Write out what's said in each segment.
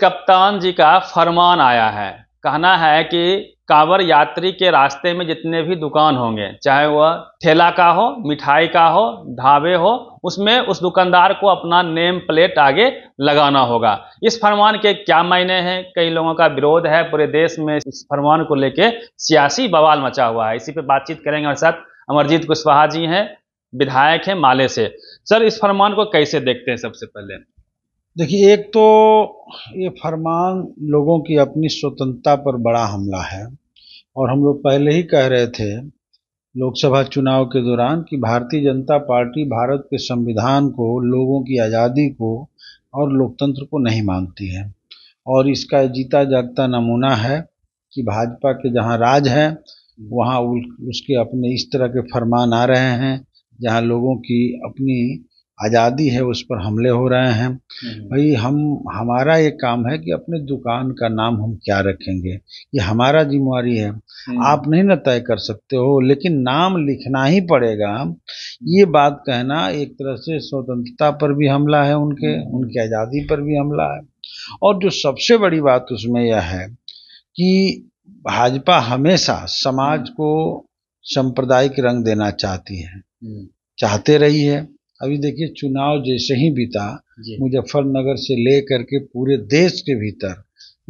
कप्तान जी का फरमान आया है कहना है कि कांवर यात्री के रास्ते में जितने भी दुकान होंगे चाहे वह ठेला का हो मिठाई का हो ढाबे हो उसमें उस दुकानदार को अपना नेम प्लेट आगे लगाना होगा इस फरमान के क्या मायने हैं कई लोगों का विरोध है पूरे देश में इस फरमान को लेके सियासी बवाल मचा हुआ है इसी पे बातचीत करेंगे हमारे साथ अमरजीत कुशवाहा जी हैं विधायक हैं माले से सर इस फरमान को कैसे देखते हैं सबसे पहले देखिए एक तो ये फरमान लोगों की अपनी स्वतंत्रता पर बड़ा हमला है और हम लोग पहले ही कह रहे थे लोकसभा चुनाव के दौरान कि भारतीय जनता पार्टी भारत के संविधान को लोगों की आज़ादी को और लोकतंत्र को नहीं मानती है और इसका जीता जागता नमूना है कि भाजपा के जहाँ राज हैं वहाँ उसके अपने इस तरह के फरमान आ रहे हैं जहाँ लोगों की अपनी आज़ादी है उस पर हमले हो रहे हैं हम्म। भाई हम हमारा ये काम है कि अपने दुकान का नाम हम क्या रखेंगे ये हमारा जिम्मेवारी है हम्म। आप नहीं ना तय कर सकते हो लेकिन नाम लिखना ही पड़ेगा ये बात कहना एक तरह से स्वतंत्रता पर भी हमला है उनके हम्म। उनकी आज़ादी पर भी हमला है और जो सबसे बड़ी बात उसमें यह है कि भाजपा हमेशा समाज को सांप्रदायिक रंग देना चाहती है चाहते रही है अभी देखिए चुनाव जैसे ही बीता मुजफ्फरनगर से ले करके पूरे देश के भीतर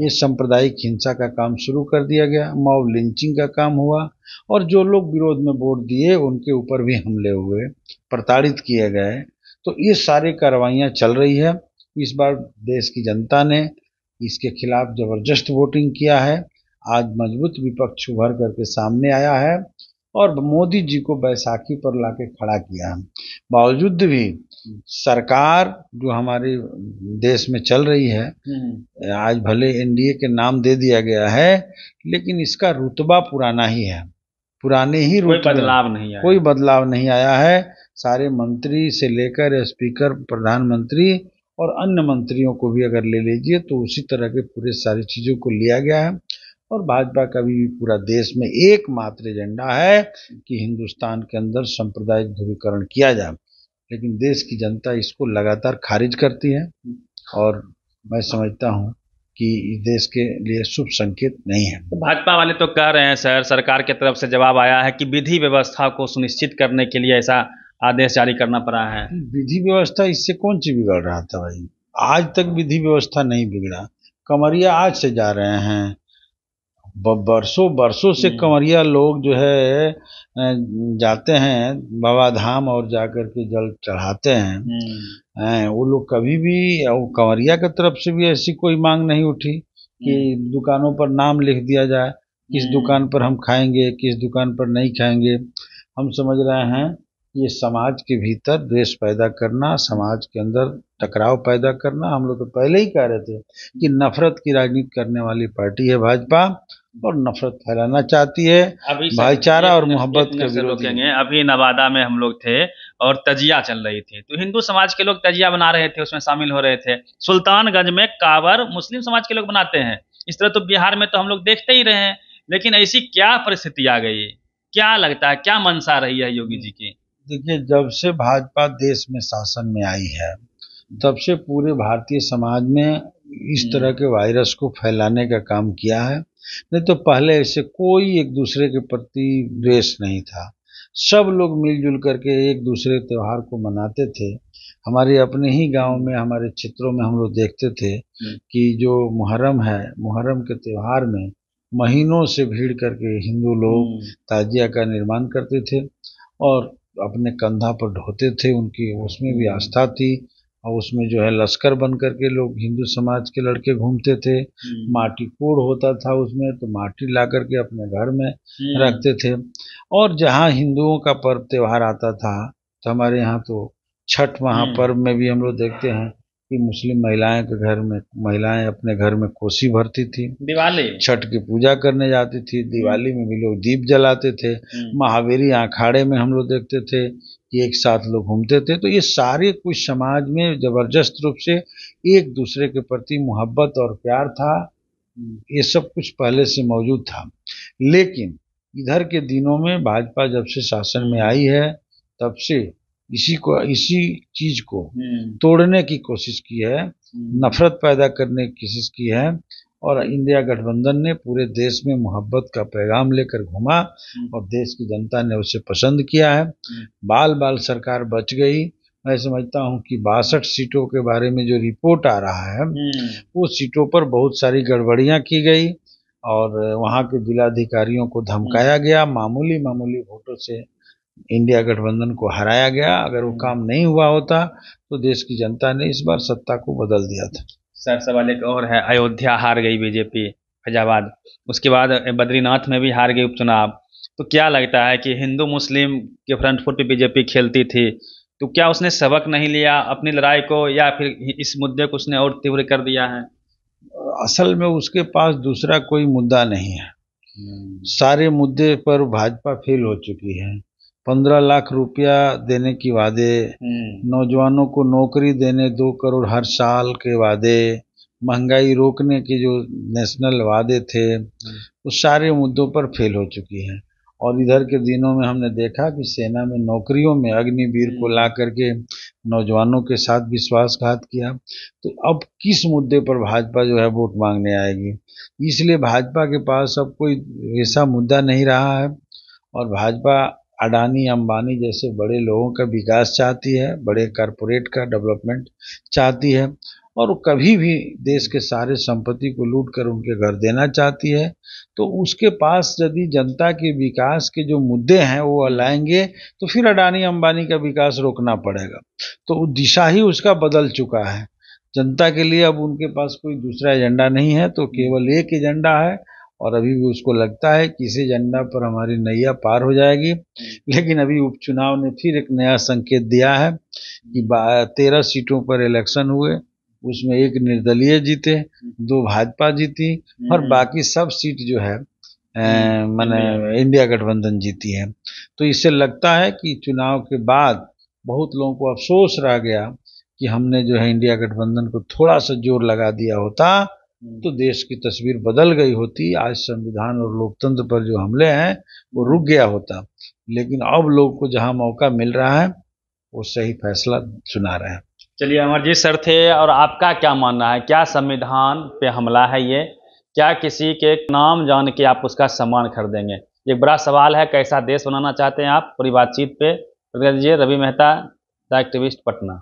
ये सांप्रदायिक हिंसा का काम शुरू कर दिया गया मॉब लिंचिंग का काम हुआ और जो लोग विरोध में वोट दिए उनके ऊपर भी हमले हुए प्रताड़ित किए गए तो ये सारी कार्रवाइयाँ चल रही है इस बार देश की जनता ने इसके खिलाफ जबरदस्त वोटिंग किया है आज मजबूत विपक्ष उभर करके सामने आया है और मोदी जी को बैसाखी पर लाके खड़ा किया बावजूद भी सरकार जो हमारे देश में चल रही है हम्म। आज भले एनडीए के नाम दे दिया गया है लेकिन इसका रुतबा पुराना ही है पुराने ही कोई बदलाव नहीं आया कोई बदलाव नहीं आया है सारे मंत्री से लेकर स्पीकर प्रधानमंत्री और अन्य मंत्रियों को भी अगर ले लीजिए तो उसी तरह के पूरे सारी चीज़ों को लिया गया है और भाजपा का भी पूरा देश में एकमात्र एजेंडा है कि हिंदुस्तान के अंदर सांप्रदायिक ध्रुवीकरण किया जाए लेकिन देश की जनता इसको लगातार खारिज करती है और मैं समझता हूँ कि देश के लिए शुभ संकेत नहीं है तो भाजपा वाले तो कह रहे हैं सर सरकार की तरफ से जवाब आया है कि विधि व्यवस्था को सुनिश्चित करने के लिए ऐसा आदेश जारी करना पड़ा है विधि व्यवस्था इससे कौन सी बिगड़ रहा था भाई आज तक विधि व्यवस्था नहीं बिगड़ा कमरिया आज से जा रहे हैं बरसों बरसों से हम्म। कंवरिया लोग जो है जाते हैं बाबा धाम और जाकर के जल चढ़ाते हैं हम्म। वो लोग कभी भी कंवरिया की तरफ से भी ऐसी कोई मांग नहीं उठी कि हम्म। दुकानों पर नाम लिख दिया जाए किस दुकान पर हम खाएंगे किस दुकान पर नहीं खाएंगे हम समझ रहे हैं ये समाज के भीतर द्वेष पैदा करना समाज के अंदर टकराव पैदा करना हम लोग तो पहले ही कह रहे थे कि नफरत की राजनीति करने वाली पार्टी है भाजपा और नफरत फैलाना चाहती है भाईचारा और मोहब्बत के रोकेंगे अभी नवादा में हम लोग थे और तजिया चल रही थी तो हिंदू समाज के लोग तजिया बना रहे थे उसमें शामिल हो रहे थे सुल्तानगंज में कावर मुस्लिम समाज के लोग बनाते हैं इस तरह तो बिहार में तो हम लोग देखते ही रहे हैं लेकिन ऐसी क्या परिस्थिति आ गई क्या लगता है क्या मनसा रही है योगी जी की देखिए जब से भाजपा देश में शासन में आई है तब से पूरे भारतीय समाज में इस हम्म। तरह के वायरस को फैलाने का काम किया है नहीं तो पहले ऐसे कोई एक दूसरे के प्रति द्वेष नहीं था सब लोग मिलजुल करके एक दूसरे त्यौहार को मनाते थे हमारे अपने ही गांव में हमारे क्षेत्रों में हम लोग देखते थे हम्म। कि जो मुहर्रम है मुहर्रम के त्यौहार में महीनों से भीड़ करके हिंदू लोग हम्म। ताजिया का निर्माण करते थे और अपने कंधा पर ढोते थे उनकी उसमें भी हम्म। आस्था थी और उसमें जो है लश्कर बन करके लोग हिंदू समाज के लड़के घूमते थे हम्म। माटी कोड़ होता था उसमें तो माटी ला करके अपने घर में हम्म। रखते थे और जहाँ हिंदुओं का पर्व त्योहार आता था तो हमारे यहाँ तो छठ हम्म। महापर्व में भी हम लोग देखते हैं कि मुस्लिम महिलाएं के घर में महिलाएं अपने घर में कोसी भरती थी दिवाली छठ की पूजा करने जाती थी दिवाली में भी लोग दीप जलाते थे हम्म। महावीरी आखाड़े में हम लोग देखते थे कि एक साथ लोग घूमते थे तो ये सारे कुछ समाज में जबरदस्त रूप से एक दूसरे के प्रति मोहब्बत और प्यार था हम्म। ये सब कुछ पहले से मौजूद था लेकिन इधर के दिनों में भाजपा जब से शासन में आई है तब से इसी को इसी चीज को हम्म। तोड़ने की कोशिश की है हम्म। नफरत पैदा करने की कोशिश की है और इंडिया गठबंधन ने पूरे देश में मोहब्बत का पैगाम लेकर घुमा हम्म। और देश की जनता ने उसे पसंद किया है बाल बाल सरकार बच गई मैं समझता हूं कि बासठ सीटों के बारे में जो रिपोर्ट आ रहा है वो सीटों पर बहुत सारी गड़बड़ियां की गई और वहां के जिलाधिकारियों को धमकाया गया मामूली मामूली वोटों से इंडिया गठबंधन को हराया गया अगर वो हम्म। काम नहीं हुआ होता तो देश की जनता ने इस बार सत्ता को बदल दिया था सर सवाल एक और है अयोध्या हार गई बीजेपी फैजाबाद उसके बाद बद्रीनाथ में भी हार गई उपचुनाव तो क्या लगता है कि हिंदू मुस्लिम के फ्रंट फुट पे बीजेपी खेलती थी तो क्या उसने सबक नहीं लिया अपनी लड़ाई को या फिर इस मुद्दे को उसने और तीव्र कर दिया है असल में उसके पास दूसरा कोई मुद्दा नहीं है हम्म। सारे मुद्दे पर भाजपा फेल हो चुकी है पंद्रह लाख रुपया देने की वादे हम्म। नौजवानों को नौकरी देने दो करोड़ हर साल के वादे महंगाई रोकने के जो नेशनल वादे थे हम्म। उस सारे मुद्दों पर फेल हो चुकी है और इधर के दिनों में हमने देखा कि सेना में नौकरियों में अग्निवीर को हम्म। ला करके नौजवानों के साथ विश्वासघात किया तो अब किस मुद्दे पर भाजपा जो है वोट मांगने आएगी इसलिए भाजपा के पास अब कोई ऐसा मुद्दा नहीं रहा है और भाजपा अडानी अंबानी जैसे बड़े लोगों का विकास चाहती है बड़े कारपोरेट का डेवलपमेंट चाहती है और वो कभी भी देश के सारे संपत्ति को लूट कर उनके घर देना चाहती है तो उसके पास यदि जनता के विकास के जो मुद्दे हैं वो लाएंगे तो फिर अडानी अंबानी का विकास रोकना पड़ेगा तो दिशा ही उसका बदल चुका है जनता के लिए अब उनके पास कोई दूसरा एजेंडा नहीं है तो केवल एक एजेंडा है और अभी भी उसको लगता है कि इसी एजेंडा पर हमारी नैया पार हो जाएगी लेकिन अभी उपचुनाव ने फिर एक नया संकेत दिया है कि तेरह सीटों पर इलेक्शन हुए उसमें एक निर्दलीय जीते दो भाजपा जीती और हम्म। बाकी सब सीट जो है मैंने हम्म। इंडिया गठबंधन जीती है तो इससे लगता है कि चुनाव के बाद बहुत लोगों को अफसोस रह गया कि हमने जो है इंडिया गठबंधन को थोड़ा सा जोर लगा दिया होता तो देश की तस्वीर बदल गई होती आज संविधान और लोकतंत्र पर जो हमले हैं वो रुक गया होता लेकिन अब लोग को जहां मौका मिल रहा है वो सही फैसला सुना रहे हैं चलिए अमरजीत सर थे और आपका क्या मानना है क्या संविधान पे हमला है ये क्या किसी के नाम जान के आप उसका सम्मान खरीदेंगे एक बड़ा सवाल है कैसा देश बनाना चाहते हैं आप पूरी बातचीत पे रवि मेहता द एक्टिविस्ट पटना